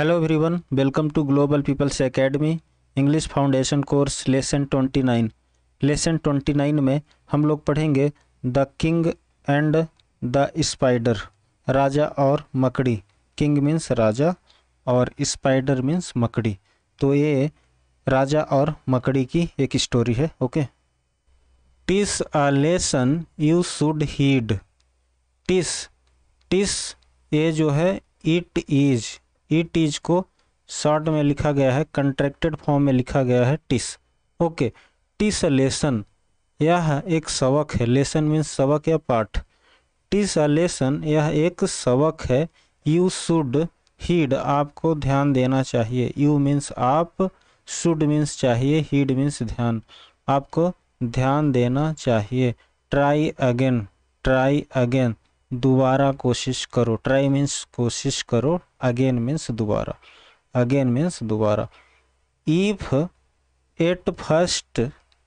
Hello everyone welcome to Global People's Academy English foundation course lesson 29 lesson 29 में हम लोग पढ़ेंगे the king and the spider राजा और मकड़ी किंग मीन्स राजा और स्पाइडर मीन्स मकड़ी तो ये राजा और मकड़ी की एक स्टोरी है okay TISS a lesson you should heed TISS TISS ये जो है इट इज़ इट इज को शॉर्ट में लिखा गया है कंट्रैक्टेड फॉर्म में लिखा गया है टिस ओके टिस लेसन यह एक सबक है लेसन मीन्स सबक या पाठ टिस लेसन यह एक सबक है यू शुड हीड आपको ध्यान देना चाहिए यू मीन्स आप शुड मीन्स चाहिए हीड मीन्स ध्यान आपको ध्यान देना चाहिए ट्राई अगेन ट्राई अगेन दोबारा कोशिश करो ट्राई मीन्स कोशिश करो अगेन मीन्स दोबारा अगेन मीन्स दोबारा if at first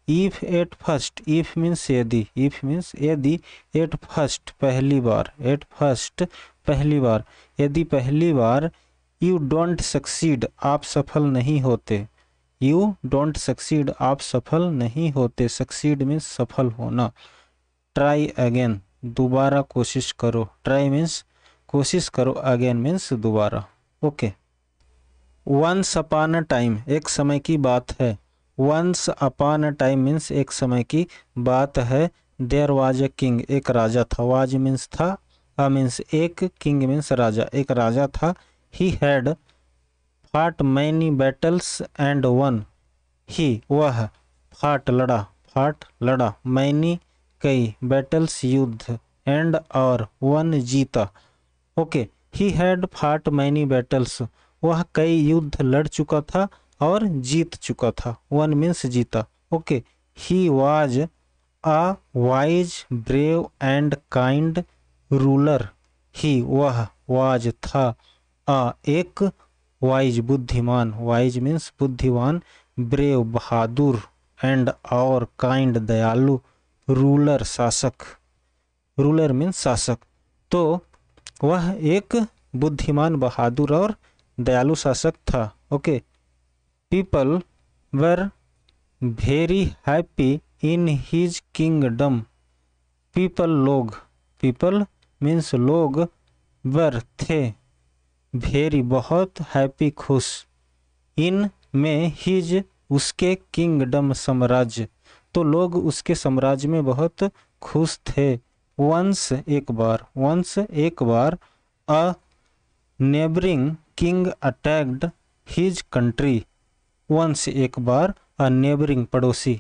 if at first if means यदि इफ मीन्स यदि एट फर्स्ट पहली बार एट फर्स्ट पहली बार यदि पहली बार यू डोंट सक्सीड आप सफल नहीं होते यू डोंट सक्सीड आप सफल नहीं होते सक्सीड मीन्स सफल होना ट्राई अगेन दोबारा कोशिश करो ट्राई मीन्स कोशिश करो अगेन मीन्स दोबारा okay once upon a time एक समय की बात है once upon a time means एक समय की बात है देयर वाज अ किंग एक राजा था वाज मीन्स था अ मीन्स एक किंग मीन्स राजा एक राजा था he had fought many battles and won he वह फाट लड़ा फाट लड़ा मैनी कई बैटल्स युद्ध एंड और वन जीता okay he had fought many battles वह कई युद्ध लड़ चुका था और जीत चुका था वन मीन्स जीता okay he was a wise brave and kind ruler he वह वाज था अ एक वाइज बुद्धिमान वाइज मीन्स बुद्धिमान ब्रेव बहादुर एंड और काइंड दयालु रूलर शासक रूलर मीन्स शासक तो वह एक बुद्धिमान बहादुर और दयालु शासक था okay people were very happy in his kingdom people लोग पीपल मीन्स लोग वर थे वेरी बहुत हैप्पी खुश इन में हीज उसके किंगडम साम्राज्य तो लोग उसके साम्राज्य में बहुत खुश थे वंश एक बार वंश एक बार a neighbouring king attacked his country once एक बार अ नेबरिंग पड़ोसी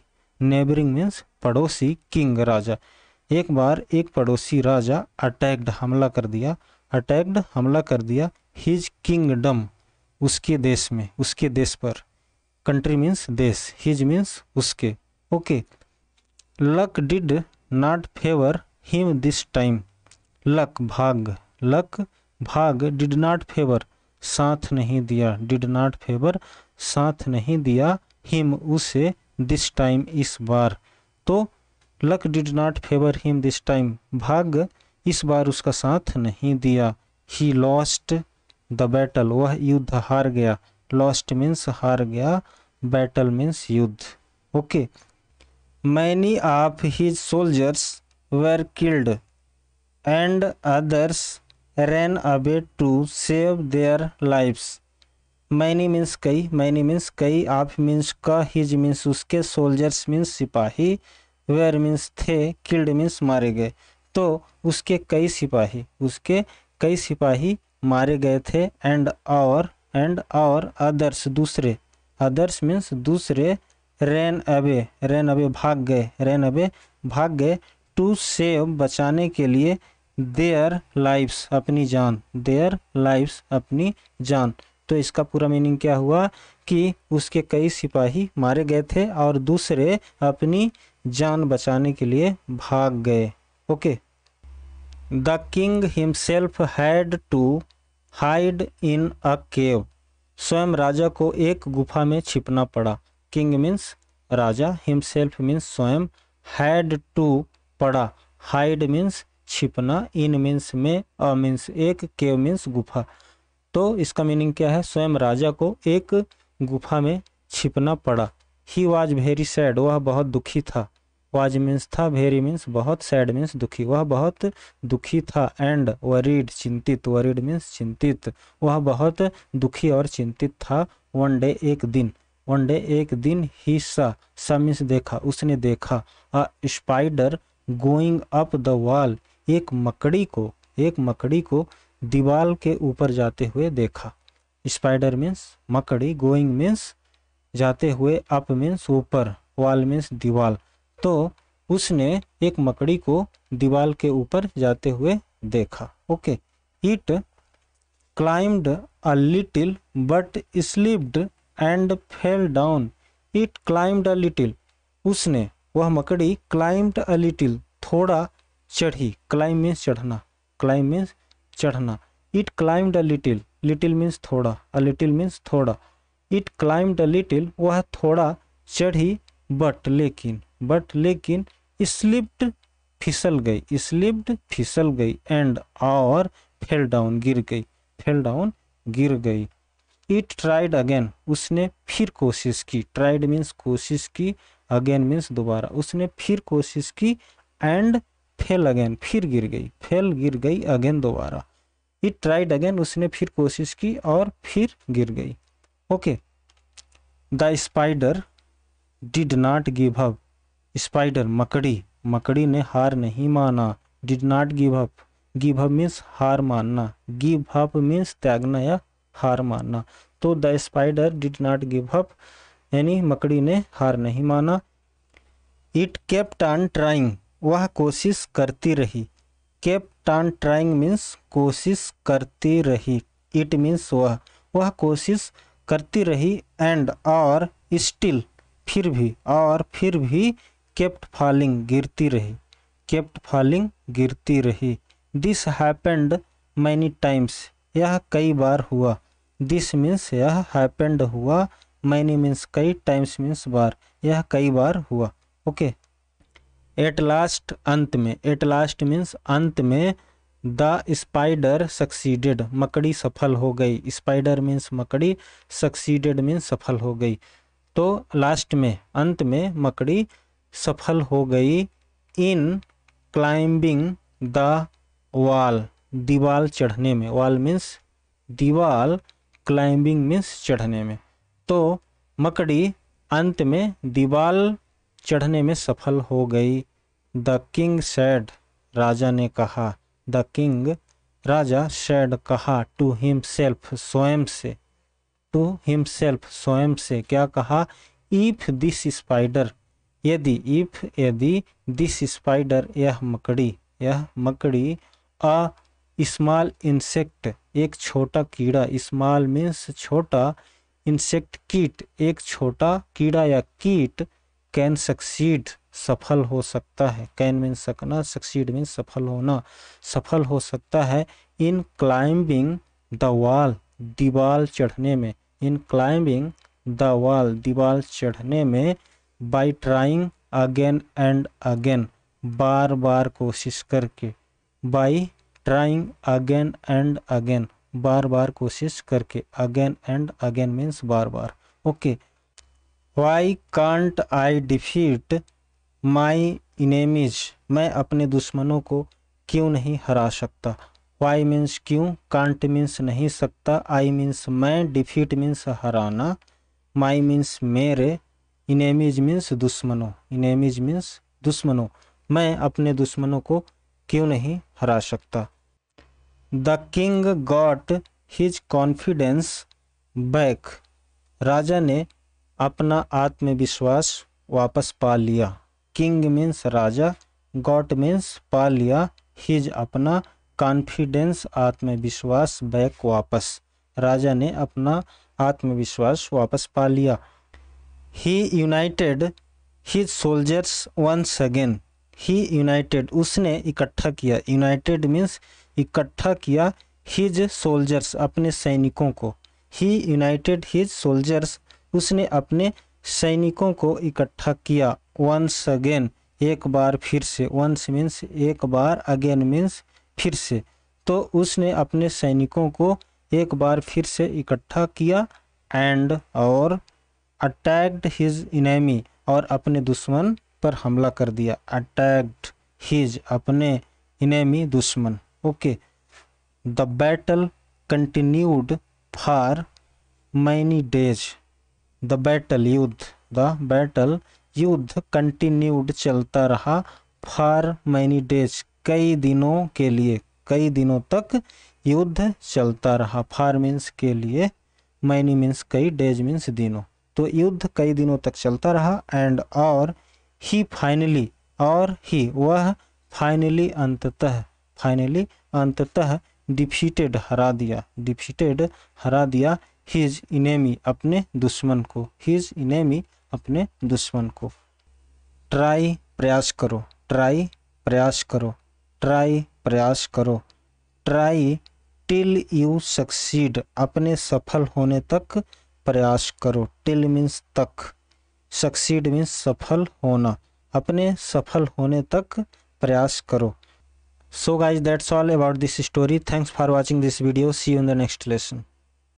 नेबरिंग मीन्स पड़ोसी किंग राजा एक बार एक पड़ोसी राजा अटैक्ड हमला कर दिया अटैक्ड हमला कर दिया हिज किंगडम उसके देश में उसके देश पर कंट्री मीन्स देश हिज मीन्स उसके okay luck did not favour him this time luck भाग लक भाग डिड नॉट फेवर साथ नहीं दिया डिड नॉट फेवर साथ नहीं दिया हिम उसे दिस टाइम इस बार तो luck did not favour him this time भाग इस बार उसका साथ नहीं दिया ही लॉस्ट द बैटल वह युद्ध हार गया लॉस्ट मीन्स हार गया बैटल मीन्स युद्ध okay okay. Many of his soldiers were killed and others ran away to save their lives many means कई मैनी मीन्स कई ऑफ मीन्स का हिज मीन्स उसके सोल्जर्स मीन्स सिपाही वेयर मीन्स थे killed means मारे गए तो उसके कई सिपाही उसके कई सिपाही मारे गए थे एंड और एंड और अदर्स दूसरे अदर्स मीन्स दूसरे रैन अबे रैन अबे भाग गए रैन अबे भाग गए टू सेव बचाने के लिए देयर लाइफ्स अपनी जान देयर लाइफ्स अपनी जान तो इसका पूरा मीनिंग क्या हुआ कि उसके कई सिपाही मारे गए थे और दूसरे अपनी जान बचाने के लिए भाग गए okay the king himself had to hide in a cave स्वयं राजा को एक गुफा में छिपना पड़ा किंग मीन्स राजा हिमसेल्फ मीन्स स्वयं हैड टू पड़ा हाइड मीन्स छिपना इन मीन्स में अ मीन्स एक केव मीन्स गुफा तो इसका मीनिंग क्या है स्वयं राजा को एक गुफा में छिपना पड़ा ही वॉज वेरी सैड वह बहुत दुखी था वाज मीन्स था वेरी मीन्स बहुत सैड मीन्स दुखी वह बहुत दुखी था एंड वरीड चिंतित वरीड मीन्स चिंतित वह बहुत दुखी और चिंतित था वन डे एक दिन वनडे एक दिन ही सा देखा उसने देखा a spider going up the wall एक मकड़ी को एक मकड़ी को दीवाल के ऊपर जाते हुए देखा स्पाइडर मीन्स मकड़ी गोइंग मीन्स जाते हुए अप मीन्स ऊपर वॉल मीन्स दीवाल तो उसने एक मकड़ी को दीवाल के ऊपर जाते हुए देखा okay it climbed a little but slipped and fell down it climbed a little उसने वह मकड़ी क्लाइम्ड अ लिटिल थोड़ा चढ़ी क्लाइम मीन्स चढ़ना क्लाइम मीन्स चढ़ना it climbed a little little means थोड़ा अ लिटिल मीन्स थोड़ा इट क्लाइम्ड अ लिटिल वह थोड़ा चढ़ी बट लेकिन बट लेकिन स्लिप्ड फिसल गई स्लिप्ड फिसल गई एंड और फेल डाउन गिर गई फेल डाउन गिर गई इट ट्राइड अगेन उसने फिर कोशिश की ट्राइड मीन्स कोशिश की अगेन मीन्स दोबारा उसने फिर कोशिश की एंड फेल अगेन फिर गिर गई फेल गिर गई अगेन दोबारा इट ट्राइड अगेन उसने फिर कोशिश की और फिर गिर गई okay the spider did not give up spider मकड़ी मकड़ी ने हार नहीं माना did not give up give up means हार मानना गिव अप मीन्स त्यागना या हार मानना तो the spider did not give up यानी मकड़ी ने हार नहीं माना इट केप्ट ऑन ट्राइंग वह कोशिश करती रही केप्ट ऑन ट्राइंग मीन्स कोशिश करती रही इट मीन्स वह वह कोशिश करती रही एंड और स्टिल फिर भी और फिर भी केप्ट फॉलिंग गिरती रही केप्ट फॉलिंग गिरती रही दिस हैपेंड मैनी टाइम्स यह कई बार हुआ दिस मीन्स यह हैपेंड हुआ मैनी मीन्स कई टाइम्स मीन्स बार यह कई बार हुआ ओके एट लास्ट अंत में एट लास्ट मीन्स अंत में द स्पाइडर सक्सीडेड मकड़ी सफल हो गई स्पाइडर मीन्स मकड़ी सक्सीडेड मीन्स सफल हो गई तो लास्ट में अंत में मकड़ी सफल हो गई इन क्लाइंबिंग द वाल दीवाल चढ़ने में वाल मीन्स दीवाल क्लाइंबिंग मीन्स चढ़ने में तो मकड़ी अंत में दीवाल चढ़ने में सफल हो गई द किंग सैड राजा ने कहा द किंग राजा सैड कहा टू हिम सेल्फ स्वयं से टू हिम सेल्फ स्वयं से क्या कहा इफ दिस स्पाइडर यदि इफ यदि दिस स्पाइडर यह मकड़ी यह मकड़ी अ स्मॉल इंसेक्ट एक छोटा कीड़ा स्मॉल मीन्स छोटा इंसेक्ट कीट एक छोटा कीड़ा या कीट कैन सक्सीड सफल हो सकता है कैन मीन सकना सक्सीड मीन सफल होना सफल हो सकता है इन क्लाइंबिंग द वॉल दीवाल चढ़ने में इन क्लाइंबिंग द वॉल दीवाल चढ़ने में by trying again and again बार बार कोशिश करके by trying again and again बार बार कोशिश करके अगेन एंड अगेन मीन्स बार बार okay why can't I defeat my enemies मैं अपने दुश्मनों को क्यों नहीं हरा सकता वाई मीन्स क्यों कांट मीन्स नहीं सकता आई मीन्स मैं डिफीट मीन्स हराना माई मीन्स मेरे इनेमिज मीन्स दुश्मनों इनेमिज मीन्स दुश्मनों मैं अपने दुश्मनों को क्यों नहीं हरा सकता the king got his confidence back राजा ने अपना आत्मविश्वास वापस पा लिया किंग मीन्स राजा गॉट मीन्स पा लिया हिज अपना कॉन्फिडेंस आत्मविश्वास बैक वापस राजा ने अपना आत्मविश्वास वापस पा लिया he united his soldiers once again he united उसने इकट्ठा किया यूनाइटेड मीन्स इकट्ठा किया हिज सोल्जर्स अपने सैनिकों को ही यूनाइटेड हिज सोल्जर्स उसने अपने सैनिकों को इकट्ठा किया वंस अगेन एक बार फिर से वंस मीन्स एक बार अगेन मीन्स फिर से तो उसने अपने सैनिकों को एक बार फिर से इकट्ठा किया एंड और अटैक्ड हिज इनेमी और अपने दुश्मन पर हमला कर दिया अटैक्ड हिज अपने इनेमी दुश्मन okay the battle continued for many days the battle युद्ध द बैटल युद्ध कंटिन्यूड चलता रहा फॉर मैनी डेज कई दिनों के लिए कई दिनों तक युद्ध चलता रहा फार मीन्स के लिए मैनी मीन्स कई डेज मीन्स दिनों तो युद्ध कई दिनों तक चलता रहा एंड और ही फाइनली और ही वह फाइनली अंततः फाइनली अंततः डिफीटेड हरा दिया डिफीटेड हरा दिया हिज इनेमी अपने दुश्मन को हिज इनेमी अपने दुश्मन को ट्राई प्रयास करो ट्राई प्रयास करो ट्राई प्रयास करो ट्राई टिल यू सक्सीड अपने सफल होने तक प्रयास करो टिल मीन्स तक सक्सीड मीन्स सफल होना अपने सफल होने तक प्रयास करो so guys that's all about this story thanks for watching this video see you in the next lesson